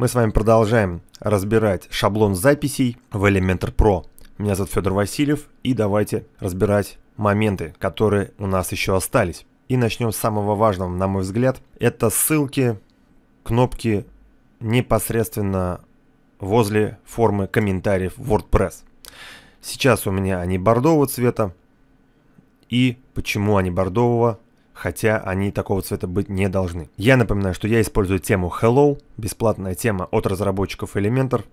Мы с вами продолжаем разбирать шаблон записей в Elementor Pro. Меня зовут Федор Васильев, и давайте разбирать моменты, которые у нас еще остались. И начнем с самого важного, на мой взгляд. Это ссылки, кнопки непосредственно возле формы комментариев WordPress. Сейчас у меня они бордового цвета. И почему они бордового? хотя они такого цвета быть не должны. Я напоминаю, что я использую тему Hello, бесплатная тема от разработчиков Elementor.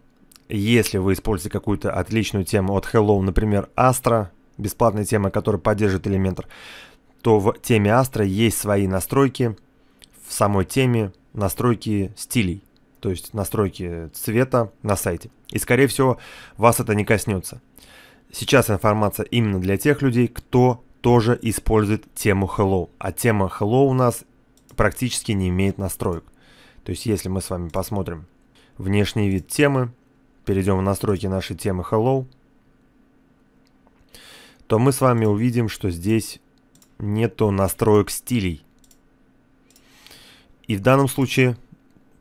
Если вы используете какую-то отличную тему от Hello, например, Astra, бесплатная тема, которая поддерживает Elementor, то в теме Astra есть свои настройки, в самой теме настройки стилей, то есть настройки цвета на сайте. И, скорее всего, вас это не коснется. Сейчас информация именно для тех людей, кто тоже использует тему Hello. А тема Hello у нас практически не имеет настроек. То есть если мы с вами посмотрим внешний вид темы, перейдем в настройки нашей темы Hello, то мы с вами увидим, что здесь нету настроек стилей. И в данном случае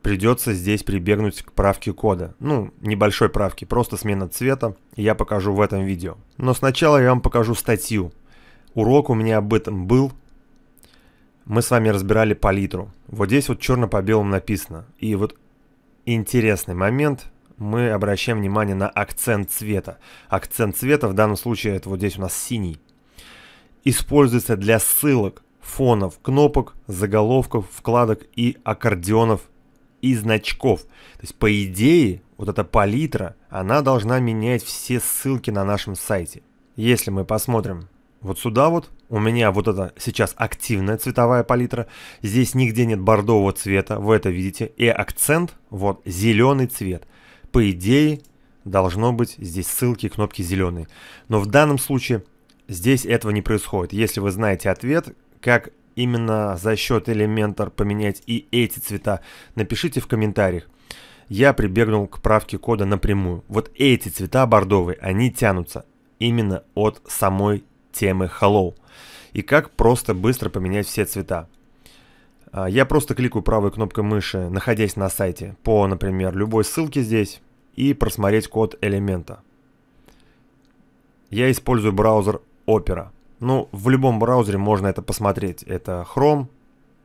придется здесь прибегнуть к правке кода. Ну, небольшой правке, просто смена цвета, я покажу в этом видео. Но сначала я вам покажу статью, Урок у меня об этом был. Мы с вами разбирали палитру. Вот здесь вот черно по белому написано. И вот интересный момент. Мы обращаем внимание на акцент цвета. Акцент цвета в данном случае это вот здесь у нас синий. Используется для ссылок, фонов, кнопок, заголовков, вкладок и аккордеонов и значков. То есть, по идее, вот эта палитра, она должна менять все ссылки на нашем сайте. Если мы посмотрим вот сюда вот у меня вот это сейчас активная цветовая палитра. Здесь нигде нет бордового цвета, вы это видите. И акцент, вот, зеленый цвет. По идее, должно быть здесь ссылки, кнопки зеленые. Но в данном случае здесь этого не происходит. Если вы знаете ответ, как именно за счет Elementor поменять и эти цвета, напишите в комментариях. Я прибегнул к правке кода напрямую. Вот эти цвета бордовые, они тянутся именно от самой темы Hello. И как просто быстро поменять все цвета. А, я просто кликаю правой кнопкой мыши, находясь на сайте, по, например, любой ссылке здесь, и просмотреть код элемента. Я использую браузер Opera. Ну, в любом браузере можно это посмотреть. Это Chrome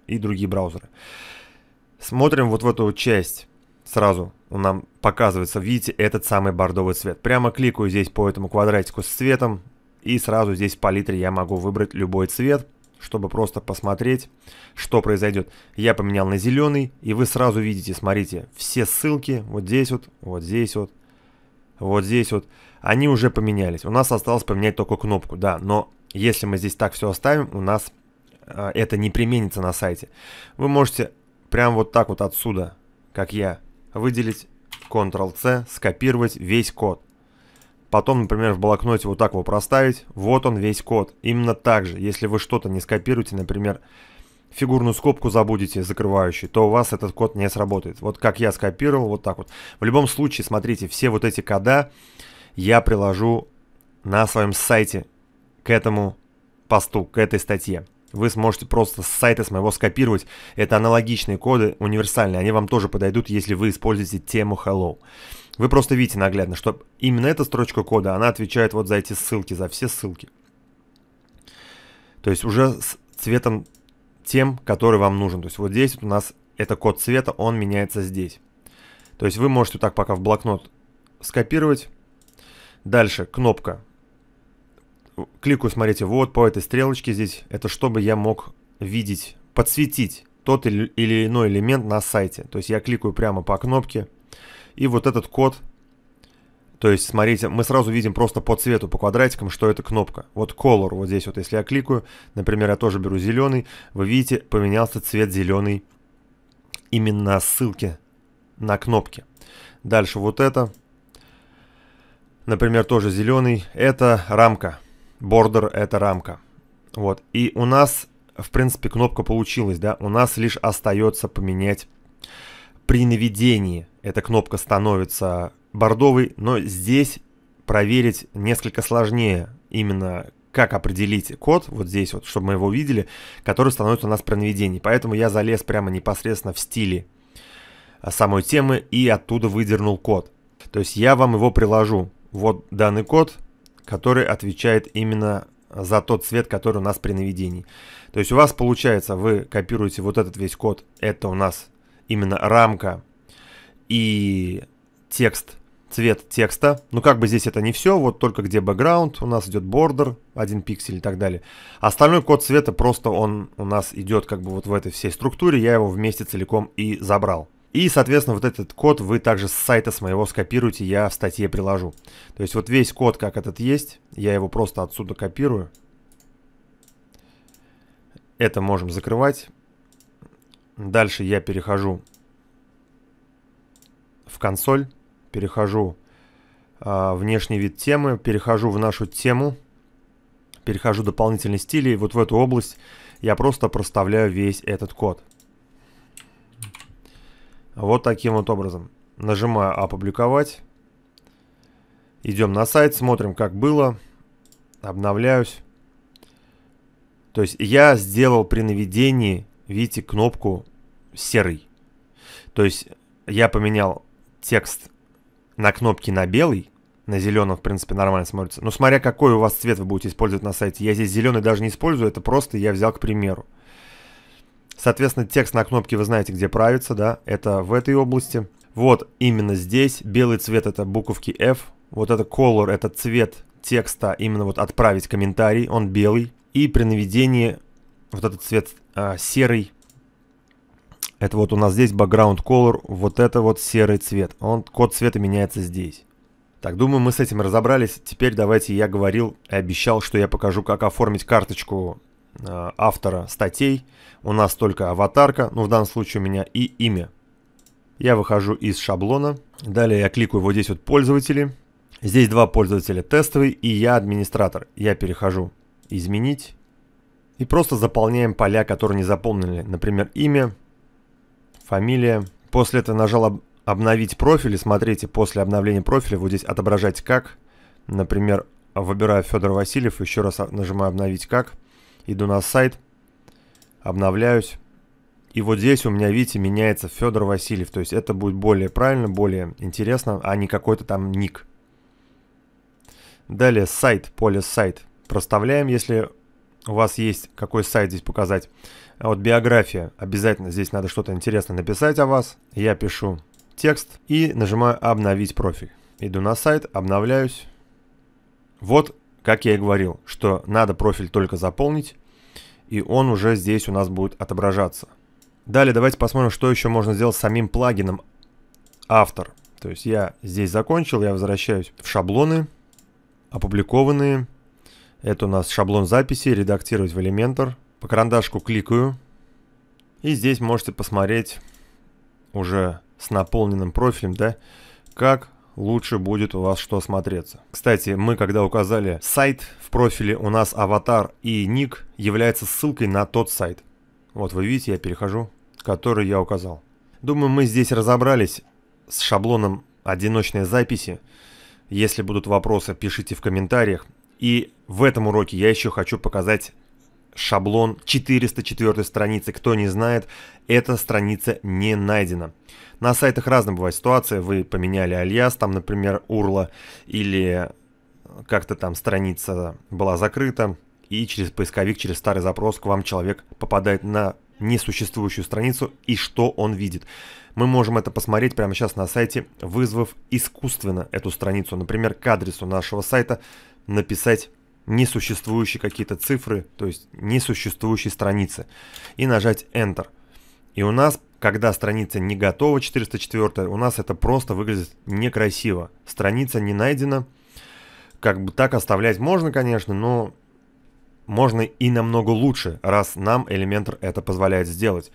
и другие браузеры. Смотрим вот в эту часть. Сразу нам показывается, видите, этот самый бордовый цвет. Прямо кликаю здесь по этому квадратику с цветом, и сразу здесь в палитре я могу выбрать любой цвет, чтобы просто посмотреть, что произойдет. Я поменял на зеленый, и вы сразу видите, смотрите, все ссылки вот здесь вот, вот здесь вот, вот здесь вот, они уже поменялись. У нас осталось поменять только кнопку, да, но если мы здесь так все оставим, у нас э, это не применится на сайте. Вы можете прямо вот так вот отсюда, как я, выделить Ctrl-C, скопировать весь код. Потом, например, в блокноте вот так его проставить. Вот он весь код. Именно так же, если вы что-то не скопируете, например, фигурную скобку забудете закрывающую, то у вас этот код не сработает. Вот как я скопировал, вот так вот. В любом случае, смотрите, все вот эти кода я приложу на своем сайте к этому посту, к этой статье вы сможете просто с сайта с моего скопировать. Это аналогичные коды, универсальные, они вам тоже подойдут, если вы используете тему Hello. Вы просто видите наглядно, что именно эта строчка кода, она отвечает вот за эти ссылки, за все ссылки. То есть уже с цветом тем, который вам нужен. То есть вот здесь вот у нас это код цвета, он меняется здесь. То есть вы можете так пока в блокнот скопировать. Дальше кнопка кликаю, смотрите, вот по этой стрелочке здесь, это чтобы я мог видеть, подсветить тот или иной элемент на сайте. То есть я кликаю прямо по кнопке, и вот этот код, то есть, смотрите, мы сразу видим просто по цвету, по квадратикам, что это кнопка. Вот color, вот здесь вот, если я кликаю, например, я тоже беру зеленый, вы видите, поменялся цвет зеленый именно ссылки на кнопки. Дальше вот это, например, тоже зеленый, это рамка border — это рамка. Вот. И у нас, в принципе, кнопка получилась, да. У нас лишь остается поменять при наведении. Эта кнопка становится бордовой, но здесь проверить несколько сложнее именно как определить код, вот здесь вот, чтобы мы его видели, который становится у нас при наведении. Поэтому я залез прямо непосредственно в стиле а, самой темы и оттуда выдернул код. То есть я вам его приложу. Вот данный код, который отвечает именно за тот цвет, который у нас при наведении. То есть у вас получается, вы копируете вот этот весь код, это у нас именно рамка и текст, цвет текста. Ну как бы здесь это не все, вот только где background у нас идет border один пиксель и так далее. Остальной код цвета просто он у нас идет как бы вот в этой всей структуре, я его вместе целиком и забрал. И, соответственно, вот этот код вы также с сайта с моего скопируете, я в статье приложу. То есть вот весь код, как этот есть, я его просто отсюда копирую. Это можем закрывать. Дальше я перехожу в консоль, перехожу э, внешний вид темы, перехожу в нашу тему, перехожу в дополнительные стили, и вот в эту область я просто проставляю весь этот код. Вот таким вот образом. Нажимаю «Опубликовать». Идем на сайт, смотрим, как было. Обновляюсь. То есть я сделал при наведении, видите, кнопку серый. То есть я поменял текст на кнопке на белый, на зеленом, в принципе, нормально смотрится. Но смотря какой у вас цвет вы будете использовать на сайте. Я здесь зеленый даже не использую, это просто я взял к примеру. Соответственно, текст на кнопке вы знаете, где правится, да, это в этой области. Вот именно здесь белый цвет это буковки F, вот это color это цвет текста, именно вот отправить комментарий, он белый. И при наведении вот этот цвет а, серый, это вот у нас здесь background color, вот это вот серый цвет, он, код цвета меняется здесь. Так, думаю, мы с этим разобрались. Теперь давайте я говорил и обещал, что я покажу, как оформить карточку Э, автора статей. У нас только аватарка, ну в данном случае у меня и имя. Я выхожу из шаблона. Далее я кликаю вот здесь вот пользователи. Здесь два пользователя тестовый и я администратор. Я перехожу изменить. И просто заполняем поля, которые не заполнили. Например, имя, фамилия. После этого нажал обновить профиль. И смотрите, после обновления профиля вот здесь отображать как. Например, выбираю Федор Васильев, еще раз нажимаю обновить как. Иду на сайт, обновляюсь. И вот здесь у меня, видите, меняется Федор Васильев. То есть это будет более правильно, более интересно, а не какой-то там ник. Далее сайт, поле сайт. Проставляем, если у вас есть какой сайт здесь показать. А вот биография. Обязательно здесь надо что-то интересное написать о вас. Я пишу текст и нажимаю обновить профиль. Иду на сайт, обновляюсь. Вот как я и говорил, что надо профиль только заполнить, и он уже здесь у нас будет отображаться. Далее давайте посмотрим, что еще можно сделать с самим плагином автор. То есть я здесь закончил, я возвращаюсь в шаблоны, опубликованные. Это у нас шаблон записи, редактировать в Elementor. По карандашку кликаю. И здесь можете посмотреть уже с наполненным профилем, да, как лучше будет у вас что смотреться. Кстати, мы когда указали сайт в профиле, у нас аватар и ник является ссылкой на тот сайт. Вот вы видите, я перехожу, который я указал. Думаю, мы здесь разобрались с шаблоном одиночной записи. Если будут вопросы, пишите в комментариях. И в этом уроке я еще хочу показать шаблон 404 страницы. Кто не знает, эта страница не найдена. На сайтах разная бывает ситуация. Вы поменяли альяс, там, например, урла, или как-то там страница была закрыта, и через поисковик, через старый запрос к вам человек попадает на несуществующую страницу и что он видит. Мы можем это посмотреть прямо сейчас на сайте, вызвав искусственно эту страницу. Например, к адресу нашего сайта написать несуществующие какие-то цифры, то есть несуществующие страницы, и нажать Enter. И у нас, когда страница не готова, 404, у нас это просто выглядит некрасиво. Страница не найдена. Как бы так оставлять можно, конечно, но можно и намного лучше, раз нам Elementor это позволяет сделать.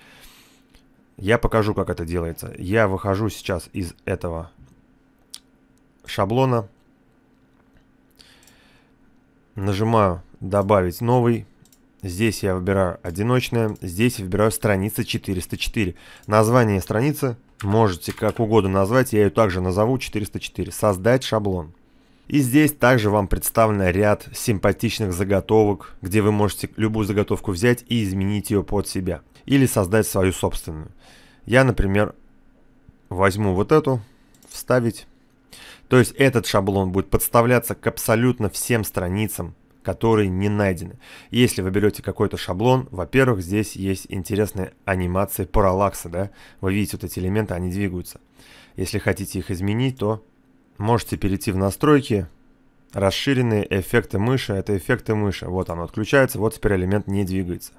Я покажу, как это делается. Я выхожу сейчас из этого шаблона, Нажимаю «Добавить новый». Здесь я выбираю «Одиночная». Здесь я выбираю страница 404. Название страницы можете как угодно назвать. Я ее также назову 404. «Создать шаблон». И здесь также вам представлен ряд симпатичных заготовок, где вы можете любую заготовку взять и изменить ее под себя. Или создать свою собственную. Я, например, возьму вот эту, вставить то есть этот шаблон будет подставляться к абсолютно всем страницам, которые не найдены. Если вы берете какой-то шаблон, во-первых, здесь есть интересные анимации параллакса, да? Вы видите вот эти элементы, они двигаются. Если хотите их изменить, то можете перейти в настройки, расширенные эффекты мыши, это эффекты мыши. Вот оно отключается, вот теперь элемент не двигается.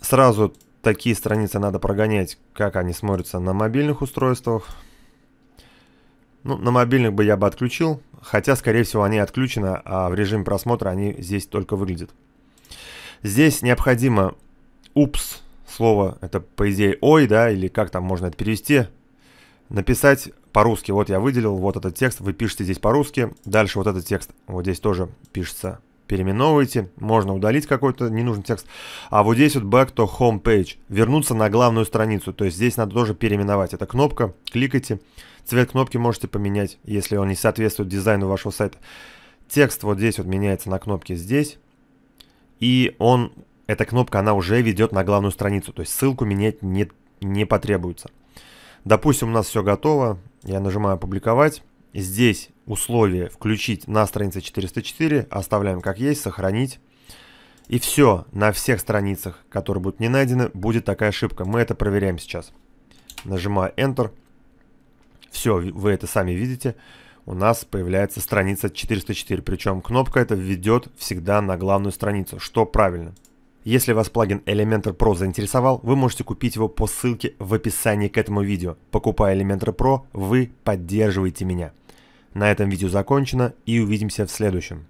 Сразу такие страницы надо прогонять, как они смотрятся на мобильных устройствах. Ну, на мобильных бы я бы отключил, хотя, скорее всего, они отключены, а в режиме просмотра они здесь только выглядят. Здесь необходимо «упс» слово, это по идее «ой», да, или как там можно это перевести, написать по-русски. Вот я выделил, вот этот текст, вы пишете здесь по-русски, дальше вот этот текст, вот здесь тоже пишется переименовываете, можно удалить какой-то ненужный текст. А вот здесь вот back to home page, вернуться на главную страницу, то есть здесь надо тоже переименовать. Это кнопка, кликайте, цвет кнопки можете поменять, если он не соответствует дизайну вашего сайта. Текст вот здесь вот меняется на кнопке здесь, и он, эта кнопка, она уже ведет на главную страницу, то есть ссылку менять не, не потребуется. Допустим, у нас все готово, я нажимаю «Публиковать», Здесь условие «Включить» на странице 404 оставляем как есть, «Сохранить». И все, на всех страницах, которые будут не найдены, будет такая ошибка. Мы это проверяем сейчас. Нажимаю Enter. Все, вы это сами видите. У нас появляется страница 404. Причем кнопка эта введет всегда на главную страницу, что правильно. Если вас плагин Elementor Pro заинтересовал, вы можете купить его по ссылке в описании к этому видео. Покупая Elementor Pro, вы поддерживаете меня. На этом видео закончено и увидимся в следующем.